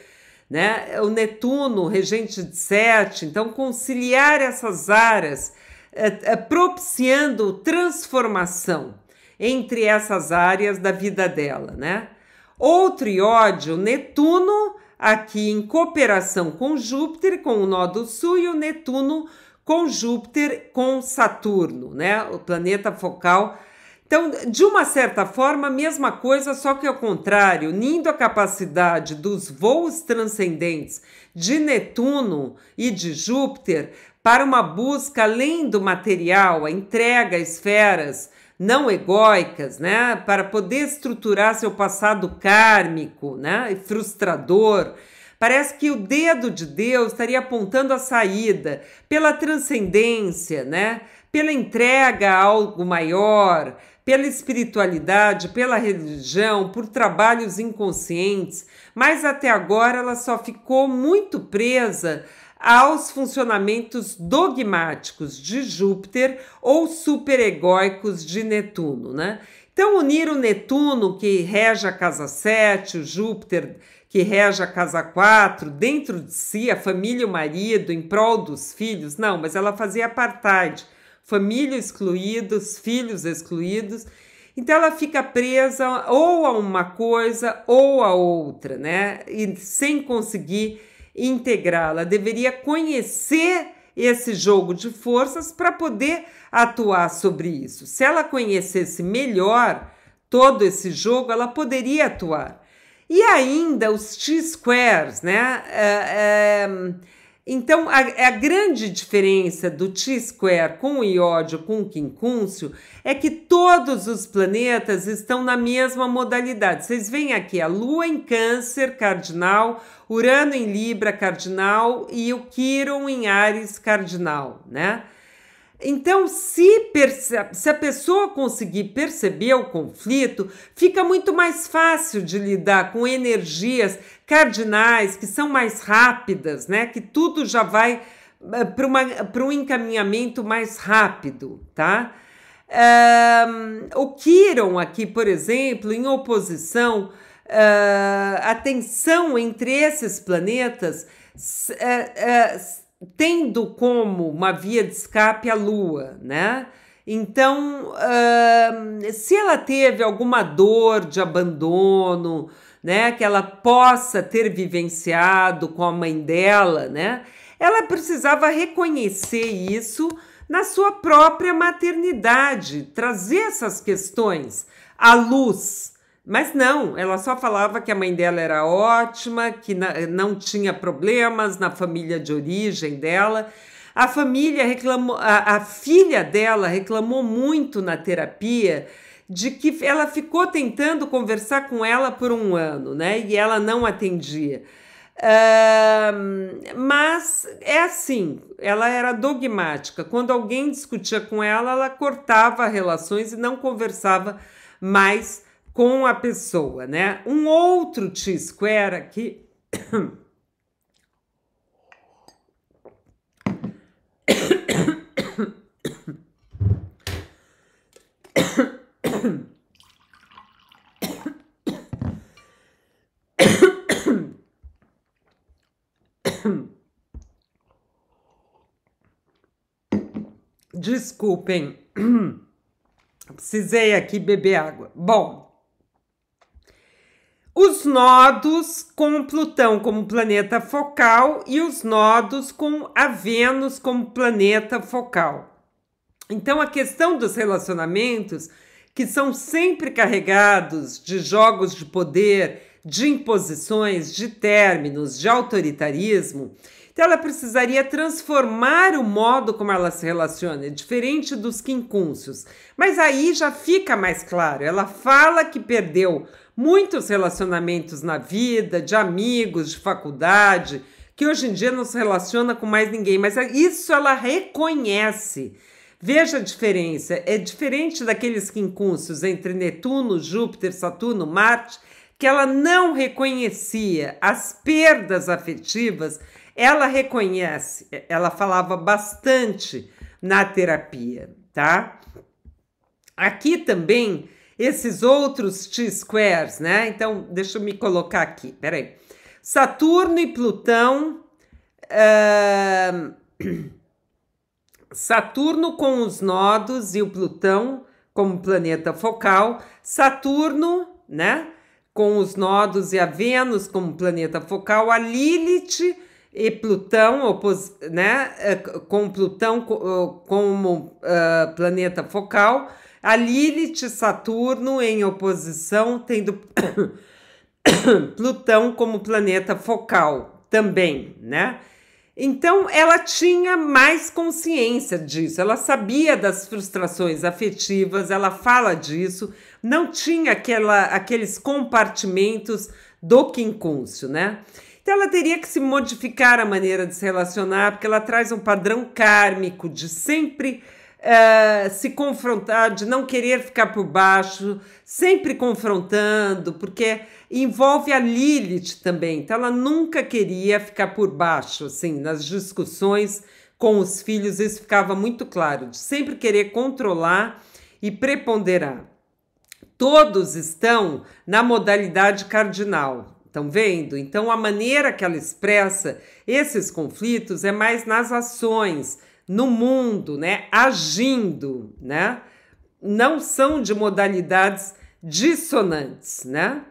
né? O Netuno, regente de sete, então conciliar essas áreas propiciando transformação entre essas áreas da vida dela, né? Outro ódio, Netuno, aqui em cooperação com Júpiter, com o nó do sul, e o Netuno com Júpiter, com Saturno, né? O planeta focal. Então, de uma certa forma, mesma coisa, só que ao contrário, unindo a capacidade dos voos transcendentes de Netuno e de Júpiter, para uma busca além do material, a entrega a esferas não egóicas, né, para poder estruturar seu passado kármico, né, e frustrador. Parece que o dedo de Deus estaria apontando a saída pela transcendência, né? Pela entrega a algo maior, pela espiritualidade, pela religião, por trabalhos inconscientes. Mas até agora ela só ficou muito presa aos funcionamentos dogmáticos de Júpiter ou superegóicos de Netuno, né? Então, unir o Netuno, que rege a casa 7, o Júpiter, que rege a casa 4, dentro de si, a família e o marido, em prol dos filhos, não, mas ela fazia apartheid, família excluídos, filhos excluídos. Então ela fica presa ou a uma coisa ou a outra, né? E sem conseguir integrá-la, deveria conhecer esse jogo de forças para poder atuar sobre isso. Se ela conhecesse melhor todo esse jogo, ela poderia atuar. E ainda os T-squares, né? É, é então, a, é a, grande diferença do T-square com o iódio com o quincúncio é que todos os planetas estão na mesma modalidade. Vocês veem aqui a Lua em Câncer, cardinal, Urano em Libra, cardinal e o Quiron em Ares, cardinal, né? Então, se, percebe, se a pessoa conseguir perceber o conflito, fica muito mais fácil de lidar com energias cardinais que são mais rápidas, né? Que tudo já vai eh, para um encaminhamento mais rápido, tá? Um, o Kiron aqui, por exemplo, em oposição, uh, ah, a tensão entre esses planetas uh, uh, tendo como uma via de escape a Lua, né? Então, uh, se ela teve alguma dor de abandono, né, que ela possa ter vivenciado com a mãe dela, né, ela precisava reconhecer isso na sua própria maternidade, trazer essas questões à luz, mas não, ela só falava que a mãe dela era ótima, que não tinha problemas na família de origem dela. A família reclamou, a, a filha dela reclamou muito na terapia de que ela ficou tentando conversar com ela por um ano, né? E ela não atendia. Uh, mas é assim, ela era dogmática. Quando alguém discutia com ela, ela cortava relações e não conversava mais com a pessoa, né? Um outro T-square aqui. Desculpem, *coughs* precisei aqui beber água. Bom, os nodos com Plutão como planeta focal e os nodos com a Vênus como planeta focal. Então, a questão dos relacionamentos, que são sempre carregados de jogos de poder, de imposições, de términos, de autoritarismo, então ela precisaria transformar o modo como ela se relaciona, é diferente dos quincúncios. Mas aí já fica mais claro, ela fala que perdeu muitos relacionamentos na vida, de amigos, de faculdade, que hoje em dia não se relaciona com mais ninguém, mas é isso ela reconhece. Veja a diferença, é diferente daqueles quincúncios entre Netuno, Júpiter, Saturno, Marte, que ela não reconhecia as perdas afetivas ela reconhece, é, ela falava bastante na terapia, tá? Aqui também esses outros T-squares, né? Então, deixa eu me colocar aqui, peraí. Saturno e Plutão. Uh... *clears throat* Saturno com os nodos e o Plutão como planeta focal. Saturno, né? Com os nodos e a Vênus como planeta focal. A Lilith e Plutão, opos, né, eh, com Plutão eh, como uh, eh, planeta focal, a Lilith Saturno em oposição, tendo *coughs* Plutão como planeta focal também, né? Então ela tinha mais consciência disso, ela sabia das frustrações afetivas, ela fala disso, não tinha aquela, aqueles compartimentos do quincúncio, né? Então ela teria que se modificar a maneira de se relacionar, porque ela traz um padrão kármico de sempre uh, se confrontar, de não querer ficar por baixo, sempre confrontando, porque envolve a Lilith também. Então ela nunca queria ficar por baixo, assim, nas discussões com os filhos, isso ficava muito claro, de sempre querer controlar e preponderar. Todos estão na modalidade cardinal, Estão vendo? Então, a maneira que ela expressa esses conflitos é mais nas ações, no mundo, né? Agindo, né? Não são de modalidades dissonantes, né?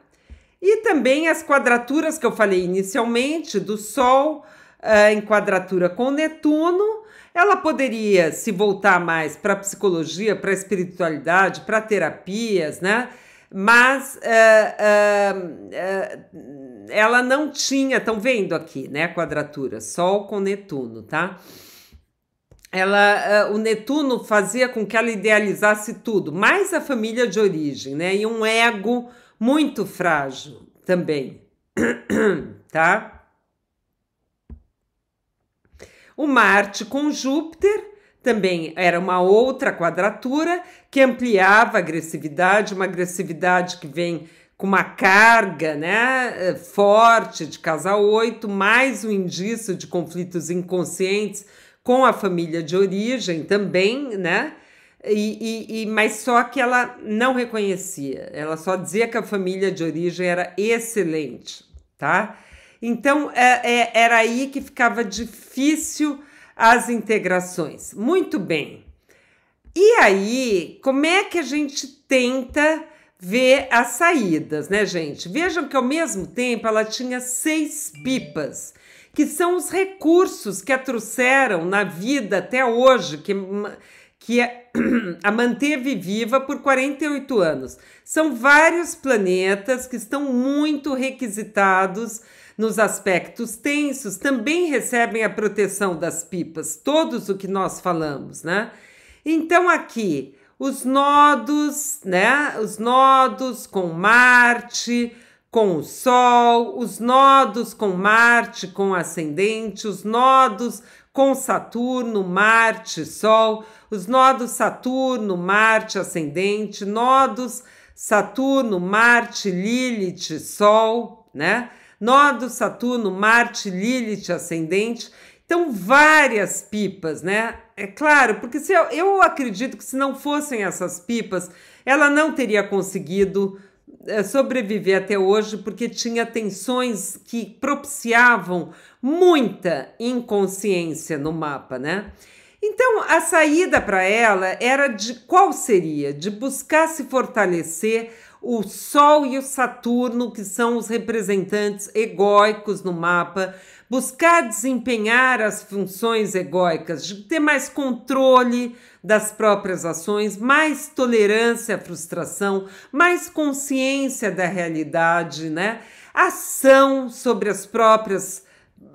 E também as quadraturas que eu falei inicialmente do Sol uh, em quadratura com Netuno, ela poderia se voltar mais para a psicologia, para a espiritualidade, para terapias, né? mas uh, uh, uh, ela não tinha, estão vendo aqui, né, a quadratura, Sol com Netuno, tá? Ela, o Netuno fazia com que ela idealizasse tudo, mais a família de origem, né, e um ego muito frágil também, *coughs* tá? O Marte com Júpiter também era uma outra quadratura que ampliava a agressividade, uma agressividade que vem com uma carga né, eh, forte de casa 8, mais um indício de conflitos inconscientes com a família de origem também, né? E, e, e, mas só que ela não reconhecia, ela só dizia que a família de origem era excelente, tá? Então é, é, era aí que ficava difícil as integrações. Muito bem. E aí, como é que a gente tenta ver as saídas, né, gente? Vejam que ao mesmo tempo ela tinha seis pipas, que são os recursos que a trouxeram na vida até hoje, que, que *clears throat* a manteve viva por 48 anos. São vários planetas que estão muito requisitados nos aspectos tensos, também recebem a proteção das pipas, todos o que nós falamos, né? Então aqui, os nodos, né? Os nodos com Marte, com o Sol, os nodos com Marte, com ascendente, os nodos com Saturno, Marte, Sol, os nodos Saturno, Marte, ascendente, nodos Saturno, Marte, Lilith, Sol, né? Nodo, Saturno, Marte, Lilith, ascendente. Então, várias pipas, né? É claro, porque se eu, eu acredito que se não fossem essas pipas, ela não teria conseguido eh, sobreviver até hoje porque tinha tensões que propiciavam muita inconsciência no mapa, né? Então, a saída para ela era de qual seria? De buscar se fortalecer o Sol e o Saturno, que são os representantes egóicos no mapa, buscar desempenhar as funções egóicas, ter mais controle das próprias ações, mais tolerância à frustração, mais consciência da realidade, né? Ação sobre as próprias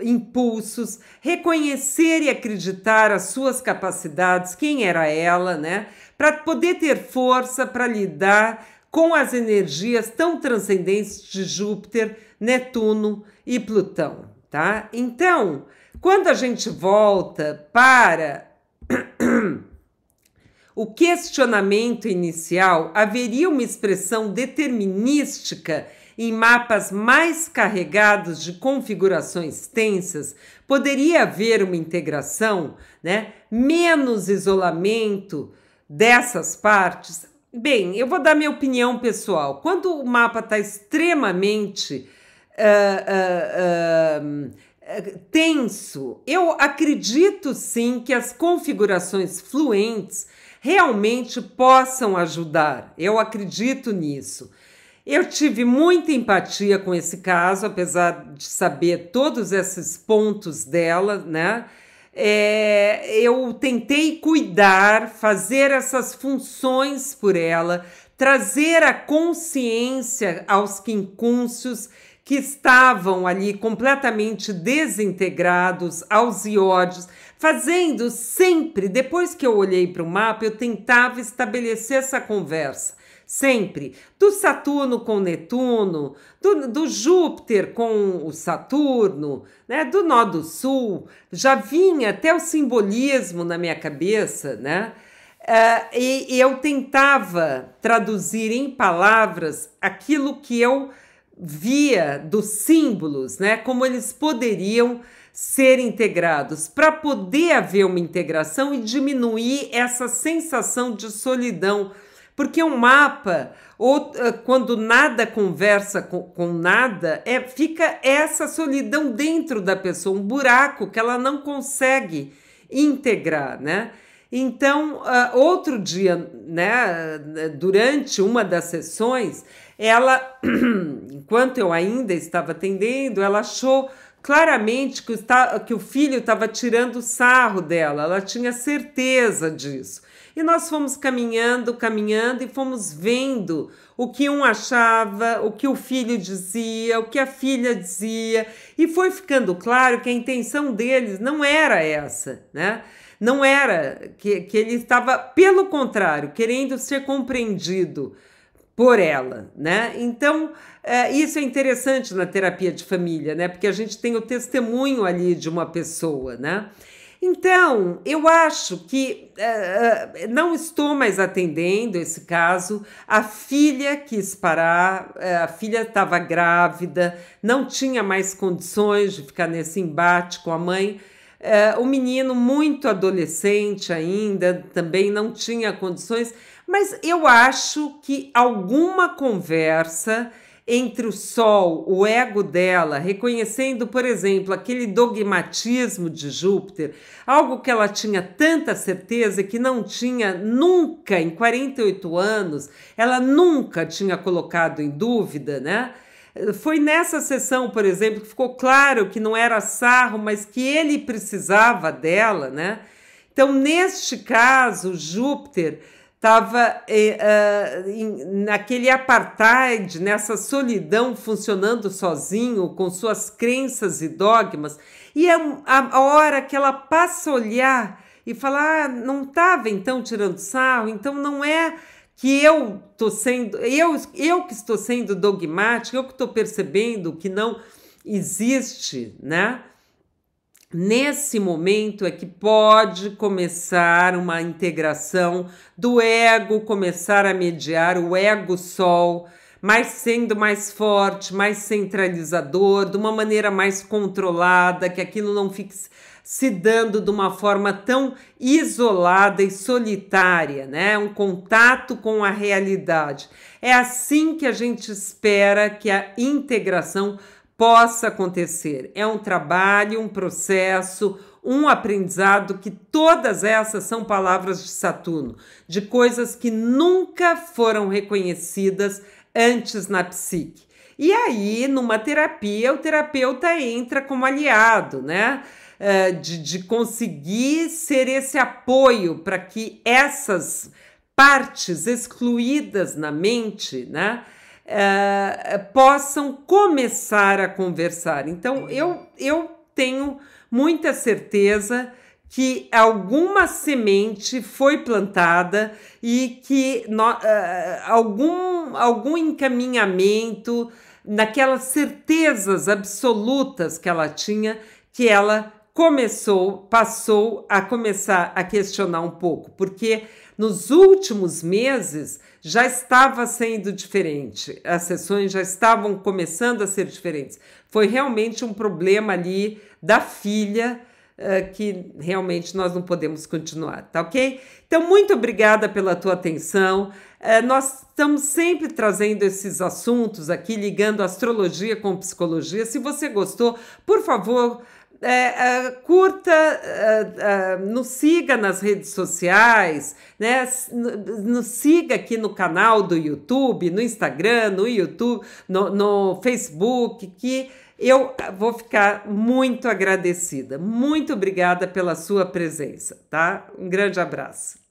impulsos, reconhecer e acreditar as suas capacidades, quem era ela, né? Para poder ter força para lidar com as energias tão transcendentes de Júpiter, Netuno e Plutão, tá? Então, quando a gente volta para *clears throat* o questionamento inicial, haveria uma expressão determinística em mapas mais carregados de configurações tensas, poderia haver uma integração, né? menos isolamento dessas partes, Bem, eu vou dar minha opinião pessoal. Quando o mapa está extremamente uh, uh, uh, tenso, eu acredito sim que as configurações fluentes realmente possam ajudar. Eu acredito nisso. Eu tive muita empatia com esse caso, apesar de saber todos esses pontos dela, né? é, eu tentei cuidar, fazer essas funções por ela, trazer a consciência aos quincúncios que estavam ali completamente desintegrados, aos iódios, fazendo sempre, depois que eu olhei para o mapa, eu tentava estabelecer essa conversa sempre, do Saturno com Netuno, do, do Júpiter com o Saturno, né, do nó do Sul, já vinha até o simbolismo na minha cabeça, né? Uh, e, e, eu tentava traduzir em palavras aquilo que eu via dos símbolos, né? Como eles poderiam ser integrados para poder haver uma integração e diminuir essa sensação de solidão porque é um mapa, ou, ah, quando nada conversa com, com nada, é, fica essa solidão dentro da pessoa, um buraco que ela não consegue integrar, né? Então, uh, outro dia, né, ah, durante uma das sessões, ela, *clears throat* enquanto eu ainda estava atendendo, ela achou claramente que o, que o filho estava tirando sarro dela, ela tinha certeza disso. E nós fomos caminhando, caminhando e fomos vendo o que um achava, o que o filho dizia, o que a filha dizia, e foi ficando claro que a intenção deles não era essa, né? Não era que, que ele estava, pelo contrário, querendo ser compreendido por ela, né? Então, é, isso é interessante na terapia de família, né? Porque a gente tem o testemunho ali de uma pessoa, né? Então, eu acho que uh, não estou mais atendendo esse caso. A filha quis parar, eh, a filha estava grávida, não tinha mais condições de ficar nesse embate com a mãe. Uh, o menino, muito adolescente ainda, também não tinha condições, mas eu acho que alguma conversa entre o Sol, o ego dela, reconhecendo, por exemplo, aquele dogmatismo de Júpiter, algo que ela tinha tanta certeza que não tinha nunca, em 48 anos, ela nunca tinha colocado em dúvida, né? Foi nessa sessão, por exemplo, que ficou claro que não era sarro, mas que ele precisava dela, né? Então, neste caso, Júpiter estava eh, uh, naquele apartheid, nessa solidão, funcionando sozinho, com suas crenças e dogmas, e é a hora que ela passa a olhar e falar: ah, não estava então tirando sarro, então não é que eu tô sendo, eu, eu que estou sendo dogmática, eu que estou percebendo que não existe, né? Nesse momento é que pode começar uma integração do ego, começar a mediar o ego-sol, mas sendo mais forte, mais centralizador, de uma maneira mais controlada, que aquilo não fique se dando de uma forma tão isolada e solitária, né? Um contato com a realidade. É assim que a gente espera que a integração possa acontecer. É um trabalho, um processo, um aprendizado que todas essas são palavras de Saturno, de coisas que nunca foram reconhecidas antes na psique. E aí, numa terapia, o terapeuta entra como aliado, né? Eh, de, de conseguir ser esse apoio para que essas partes excluídas na mente, né? uh, possam começar a conversar. Então, uhum. eu, eu tenho muita certeza que alguma semente foi plantada e que no, uh, eh, algum, algum encaminhamento naquelas certezas absolutas que ela tinha, que ela começou, passou a começar a questionar um pouco, porque nos últimos meses já estava sendo diferente, as sessões já estavam começando a ser diferentes. Foi realmente um problema ali da filha eh, que realmente nós não podemos continuar, tá ok? Então, muito obrigada pela tua atenção. Eh, nós estamos sempre trazendo esses assuntos aqui, ligando astrologia com psicologia. Se você gostou, por favor é, é, curta, é, é, nos siga nas redes sociais, né? Nos siga aqui no canal do YouTube, no Instagram, no YouTube, no, no Facebook, que eu vou ficar muito agradecida. Muito obrigada pela sua presença, tá? Um grande abraço.